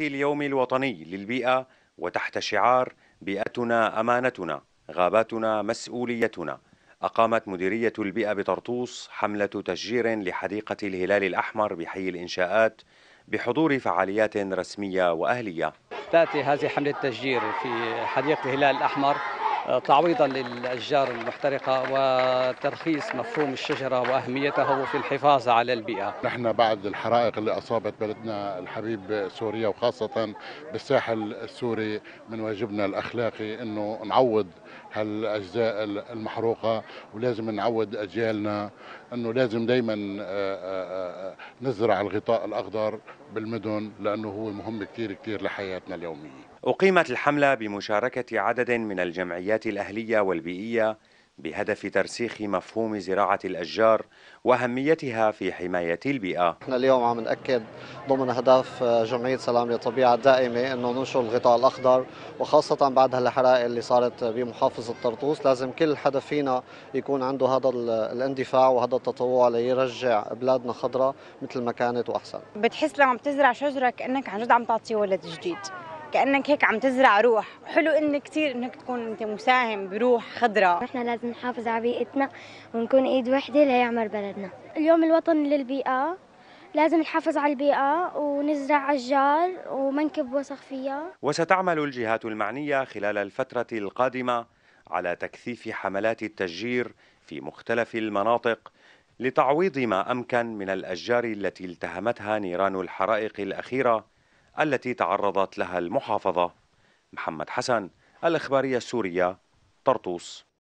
اليوم الوطني للبيئة وتحت شعار بيئتنا أمانتنا غاباتنا مسؤوليتنا أقامت مديرية البيئة بطرطوس حملة تشجير لحديقة الهلال الأحمر بحي الإنشاءات بحضور فعاليات رسمية وأهلية تأتي هذه حملة التشجير في حديقة الهلال الأحمر تعويضا للأشجار المحترقة وترخيص مفهوم الشجرة وأهميته في الحفاظ على البيئة نحن بعد الحرائق اللي أصابت بلدنا الحبيب سوريا وخاصة بالساحل السوري من واجبنا الأخلاقي أنه نعوض هالاجزاء المحروقه ولازم نعود اجيالنا انه لازم دائما آه، آه، آه، نزرع الغطاء الاخضر بالمدن لأنه هو مهم كثير كثير لحياتنا اليومية أقيمت الحملة بمشاركة عدد من الجمعيات الأهلية والبيئية بهدف ترسيخ مفهوم زراعة الأشجار وأهميتها في حماية البيئة نحن اليوم عم نأكد ضمن أهداف جمعية سلام للطبيعة الدائمة أنه ننشر الغطاء الأخضر وخاصة بعد هالحرائق اللي صارت بمحافظة طرطوس لازم كل حدا فينا يكون عنده هذا الاندفاع وهذا التطوع ليرجع بلادنا خضراء مثل ما كانت وأحسن بتحس لما بتزرع شجرة كأنك عن جد عم تعطي ولد جديد كانك هيك عم تزرع روح حلو ان كثير انك تكون انت مساهم بروح خضراء نحن لازم نحافظ على بيئتنا ونكون ايد وحده ليعمر بلدنا اليوم الوطن للبيئه لازم نحافظ على البيئة ونزرع أشجار ومنكب وسخ فيها وستعمل الجهات المعنية خلال الفترة القادمة على تكثيف حملات التشجير في مختلف المناطق لتعويض ما أمكن من الأشجار التي التهمتها نيران الحرائق الأخيرة التي تعرضت لها المحافظة محمد حسن الإخبارية السورية طرطوس